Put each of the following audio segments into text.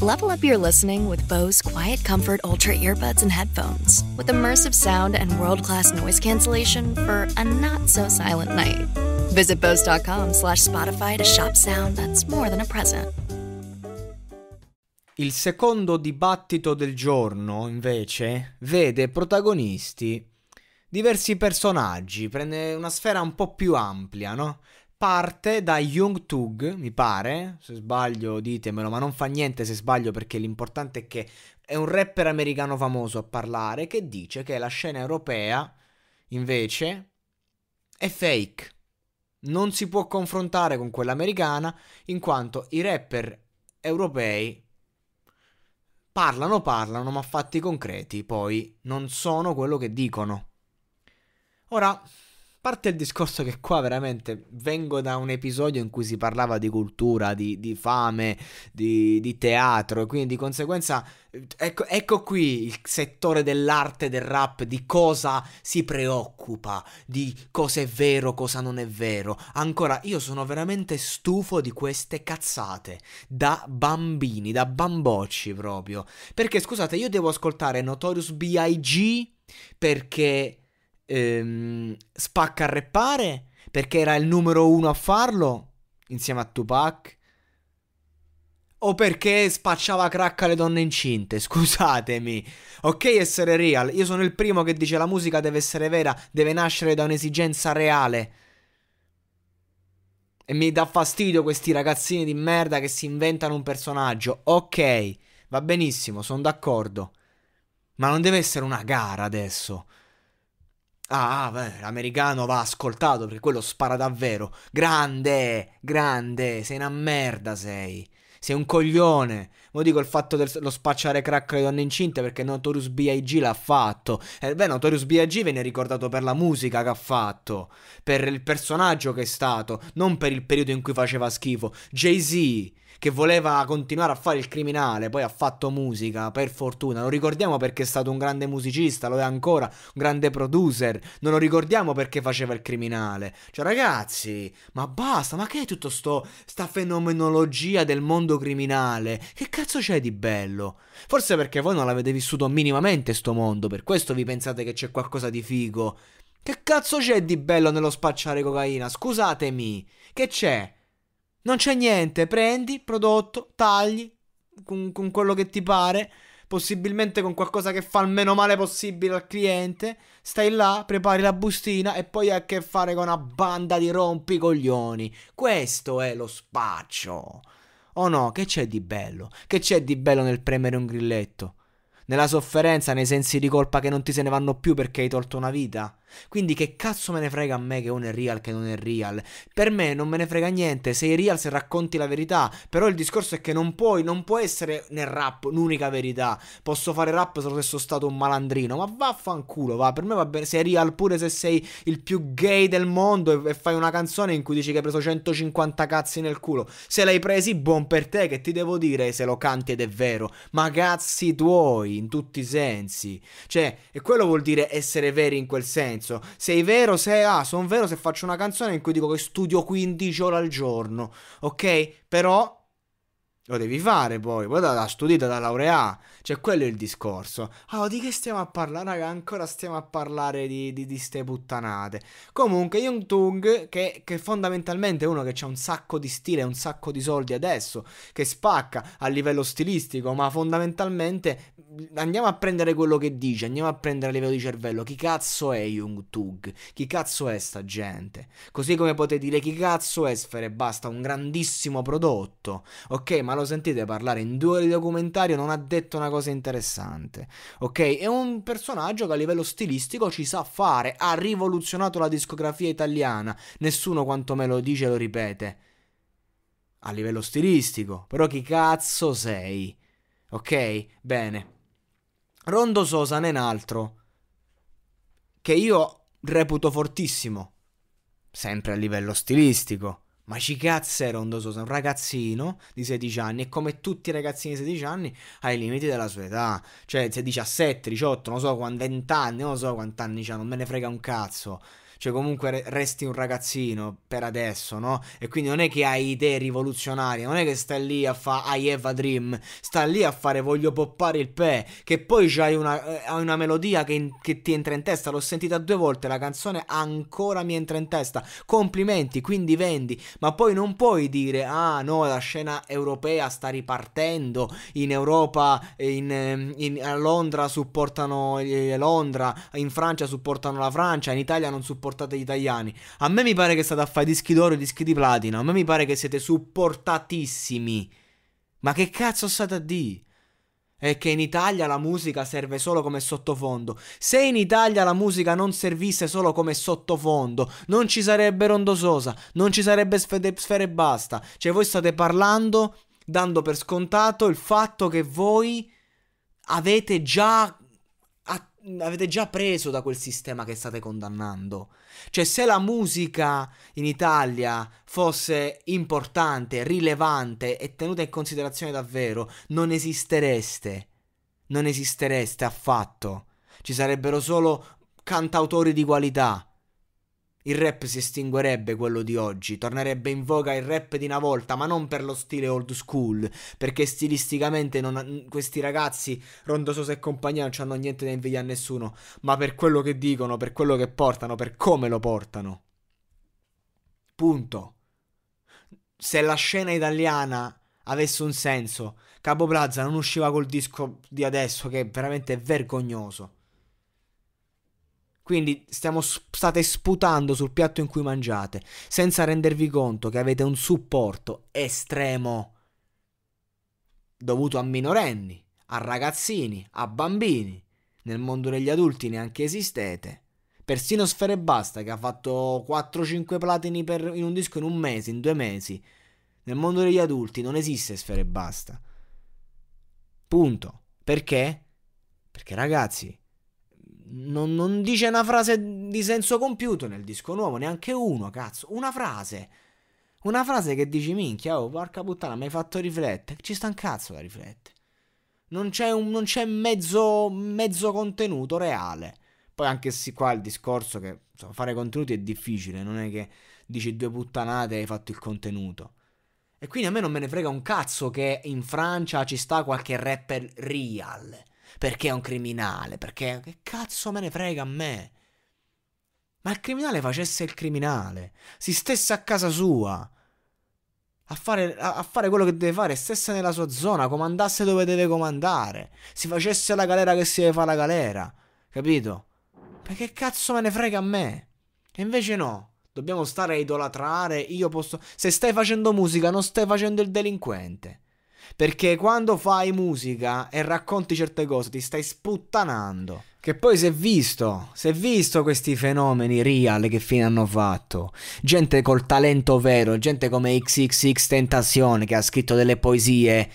Level up your listening with Bose Quiet Comfort Ultra earbuds and headphones, with immersive sound and world class noise cancellation for a not so silent night. Visit Bose.com slash Spotify to shop sound that's more than a present. Il secondo dibattito del giorno, invece, vede protagonisti diversi personaggi, prende una sfera un po' più ampia, no? parte da Jung Tug, mi pare, se sbaglio ditemelo, ma non fa niente se sbaglio perché l'importante è che è un rapper americano famoso a parlare che dice che la scena europea invece è fake. Non si può confrontare con quella americana in quanto i rapper europei parlano, parlano, ma fatti concreti poi non sono quello che dicono. Ora, parte il discorso che qua veramente vengo da un episodio in cui si parlava di cultura, di, di fame, di, di teatro, quindi di conseguenza eh, ecco, ecco, qui il settore dell'arte, del rap, di cosa si preoccupa, di cosa è vero, cosa non è vero. Ancora, io sono veramente stufo di queste cazzate, da bambini, da bambocci proprio. Perché scusate, io devo ascoltare Notorious B.I.G. perché ehm, spacca a reppare perché era il numero uno a farlo insieme a Tupac. O perché spacciava cracca alle donne incinte, scusatemi. Ok essere real, io sono il primo che dice la musica deve essere vera, deve nascere da un'esigenza reale. E mi dà fastidio questi ragazzini di merda che si inventano un personaggio. Ok, va benissimo, sono d'accordo. Ma non deve essere una gara adesso. Ah, beh, l'americano va ascoltato perché quello spara davvero. Grande, grande, sei una merda sei. Sei un coglione. Lo dico il fatto dello spacciare crack le donne incinte perché Notorious B.I.G. l'ha fatto. E eh, beh, Notorious B.I.G. viene ricordato per la musica che ha fatto, per il personaggio che è stato, non per il periodo in cui faceva schifo. Jay-Z che voleva continuare a fare il criminale, poi ha fatto musica, per fortuna. Lo ricordiamo perché è stato un grande musicista, lo è ancora, un grande producer. Non lo ricordiamo perché faceva il criminale. Cioè, ragazzi, ma basta, ma che è tutto sto, sta fenomenologia del mondo criminale? Che cazzo c'è di bello? Forse perché voi non l'avete vissuto minimamente sto mondo, per questo vi pensate che c'è qualcosa di figo. Che cazzo c'è di bello nello spacciare cocaina? Scusatemi, che c'è? Non c'è niente, prendi prodotto, tagli con, con quello che ti pare possibilmente con qualcosa che fa il meno male possibile al cliente, stai là, prepari la bustina e poi hai a che fare con una banda di rompicoglioni. Questo è lo spaccio. O oh no, che c'è di bello? Che c'è di bello nel premere un grilletto? nella sofferenza, nei sensi di colpa che non ti se ne vanno più perché hai tolto una vita. Quindi che cazzo me ne frega a me che uno è real, che non è real? Per me non me ne frega niente, sei real se racconti la verità, però il discorso è che non puoi, non può essere nel rap l'unica verità. Posso fare rap solo se sono stato un malandrino, ma vaffanculo, va, per me va bene, sei real pure se sei il più gay del mondo e, e fai una canzone in cui dici che hai preso 150 cazzi nel culo. Se l'hai presi, buon per te, che ti devo dire se lo canti ed è vero, ma cazzi tuoi in tutti i sensi. Cioè, e quello vuol dire essere veri in quel senso. Sei vero se, ah, sono vero se faccio una canzone in cui dico che studio 15 ore al giorno, ok? Però lo devi fare poi, poi da, da studiare, da laurea. Cioè, quello è il discorso. Allora, ah, di che stiamo a parlare? Raga, ancora stiamo a parlare di, di, di ste puttanate. Comunque, Young Tung, che, che fondamentalmente è uno che ha un sacco di stile, un sacco di soldi adesso, che spacca a livello stilistico, ma fondamentalmente andiamo a prendere quello che dice, andiamo a prendere a livello di cervello. Chi cazzo è Young Tung? Chi cazzo è sta gente? Così come potete dire chi cazzo è Sfere Basta, un grandissimo prodotto. Ok, ma lo sentite parlare in due ore di documentario, non ha detto una cosa interessante. Ok? È un personaggio che a livello stilistico ci sa fare, ha rivoluzionato la discografia italiana. Nessuno quanto me lo dice lo ripete. A livello stilistico, però chi cazzo sei? Ok? Bene. Rondo Sosa ne è un altro che io reputo fortissimo, sempre a livello stilistico. Ma ci cazzo era un dososo? Un ragazzino di 16 anni e come tutti i ragazzini di 16 anni ha i limiti della sua età. Cioè, se 17, 18, non so quanti, 20 anni, non so quanti anni c'ha, non me ne frega un cazzo cioè comunque re- resti un ragazzino per adesso, no? E quindi non è che hai idee rivoluzionarie, non è che stai lì a fare I have a dream, sta lì a fare voglio poppare il pe, che poi c'hai una, eh, una melodia che, in- che ti entra in testa, l'ho sentita due volte la canzone, ancora mi entra in testa, complimenti, quindi vendi, ma poi non puoi dire ah no, la scena europea sta ripartendo, in Europa, in, ehm, in, a Londra supportano eh, Londra, in Francia supportano la Francia, in Italia non supportano supportate gli italiani. A me mi pare che state a fare dischi d'oro e dischi di platino. A me mi pare che siete supportatissimi. Ma che cazzo state a dire? è che in Italia la musica serve solo come sottofondo. Se in Italia la musica non servisse solo come sottofondo, non ci sarebbe Rondo Sosa, non ci sarebbe Sfere, e Basta. Cioè voi state parlando, dando per scontato il fatto che voi avete già avete già preso da quel sistema che state condannando. Cioè, se la musica in Italia fosse importante, rilevante e tenuta in considerazione davvero, non esistereste. Non esistereste affatto. Ci sarebbero solo cantautori di qualità il rap si estinguerebbe quello di oggi, tornerebbe in voga il rap di una volta, ma non per lo stile old school, perché stilisticamente non, questi ragazzi, Rondo Sosa e compagnia, non hanno niente da invidiare a nessuno, ma per quello che dicono, per quello che portano, per come lo portano. Punto. Se la scena italiana avesse un senso, Capo Plaza non usciva col disco di adesso che è veramente vergognoso. Quindi stiamo, state sputando sul piatto in cui mangiate, senza rendervi conto che avete un supporto estremo dovuto a minorenni, a ragazzini, a bambini. Nel mondo degli adulti neanche esistete. Persino Sfere Basta che ha fatto 4-5 platini per, in un disco in un mese, in due mesi. Nel mondo degli adulti non esiste Sfere Basta. Punto. Perché? Perché ragazzi, non, non dice una frase di senso compiuto nel disco nuovo, neanche uno, cazzo, una frase. Una frase che dici minchia, oh, porca puttana, mi hai fatto riflettere. Ci sta un cazzo da riflettere. Non c'è, un, non c'è mezzo, mezzo, contenuto reale. Poi anche se qua il discorso che insomma, fare contenuti è difficile, non è che dici due puttanate e hai fatto il contenuto. E quindi a me non me ne frega un cazzo che in Francia ci sta qualche rapper real perché è un criminale, perché che cazzo me ne frega a me? Ma il criminale facesse il criminale, si stesse a casa sua, a fare, a, a fare, quello che deve fare, stesse nella sua zona, comandasse dove deve comandare, si facesse la galera che si deve fare la galera, capito? Perché cazzo me ne frega a me? E invece no, dobbiamo stare a idolatrare, io posso... Se stai facendo musica non stai facendo il delinquente. Perché quando fai musica e racconti certe cose ti stai sputtanando. Che poi si è visto, si è visto questi fenomeni real che fine hanno fatto. Gente col talento vero, gente come XXX Tentazione che ha scritto delle poesie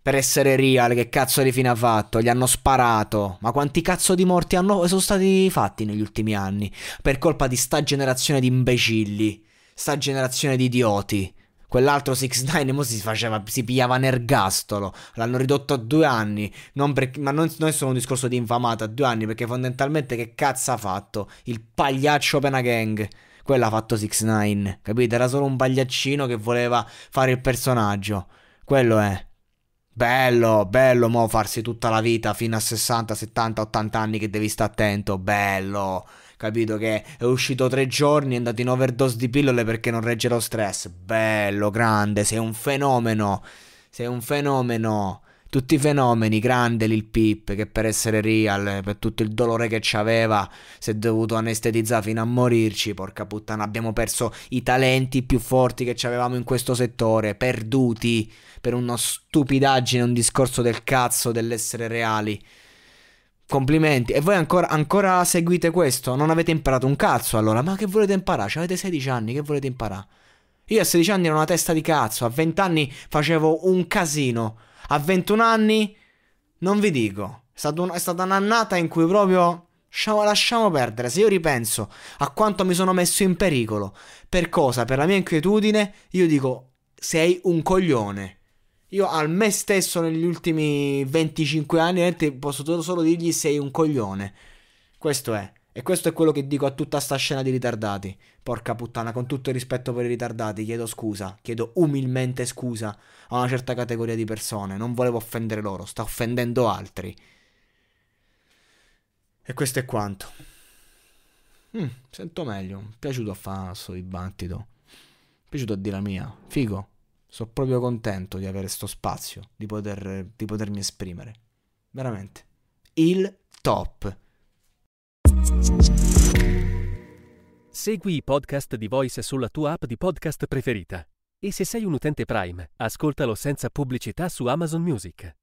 per essere real, che cazzo di fine ha fatto? Gli hanno sparato. Ma quanti cazzo di morti hanno, sono stati fatti negli ultimi anni? Per colpa di sta generazione di imbecilli, sta generazione di idioti Quell'altro 6-9 mo si faceva, si pigliava un L'hanno ridotto a due anni. Non per, ma non, non, è solo un discorso di infamato a due anni, perché fondamentalmente che cazzo ha fatto? Il pagliaccio Pena Gang. Quello ha fatto 6-9. capito? Era solo un pagliaccino che voleva fare il personaggio. Quello è. Bello, bello mo farsi tutta la vita fino a 60, 70, 80 anni che devi stare attento. Bello capito che è uscito tre giorni, è andato in overdose di pillole perché non regge lo stress. Bello, grande, sei un fenomeno. Sei un fenomeno. Tutti i fenomeni, grande Lil Pip che per essere real, per tutto il dolore che ci aveva, si è dovuto anestetizzare fino a morirci, porca puttana, abbiamo perso i talenti più forti che ci avevamo in questo settore, perduti per una stupidaggine, un discorso del cazzo dell'essere reali. Complimenti. E voi ancora, ancora, seguite questo? Non avete imparato un cazzo allora? Ma che volete imparare? Cioè, avete 16 anni, che volete imparare? Io a 16 anni ero una testa di cazzo, a 20 anni facevo un casino, a 21 anni non vi dico. È, stata, un, è stata un'annata in cui proprio lasciamo, lasciamo perdere. Se io ripenso a quanto mi sono messo in pericolo, per cosa? Per la mia inquietudine, io dico sei un coglione. Io al me stesso negli ultimi 25 anni posso solo dirgli sei un coglione. Questo è. E questo è quello che dico a tutta sta scena di ritardati. Porca puttana, con tutto il rispetto per i ritardati, chiedo scusa, chiedo umilmente scusa a una certa categoria di persone. Non volevo offendere loro, sta offendendo altri. E questo è quanto. Mm, sento meglio, mi è piaciuto a fare questo dibattito. Mi è piaciuto a dire la mia. Figo. Sono proprio contento di avere questo spazio, di, poter, di potermi esprimere. Veramente. Il top. Segui i podcast di Voice sulla tua app di podcast preferita. E se sei un utente Prime, ascoltalo senza pubblicità su Amazon Music.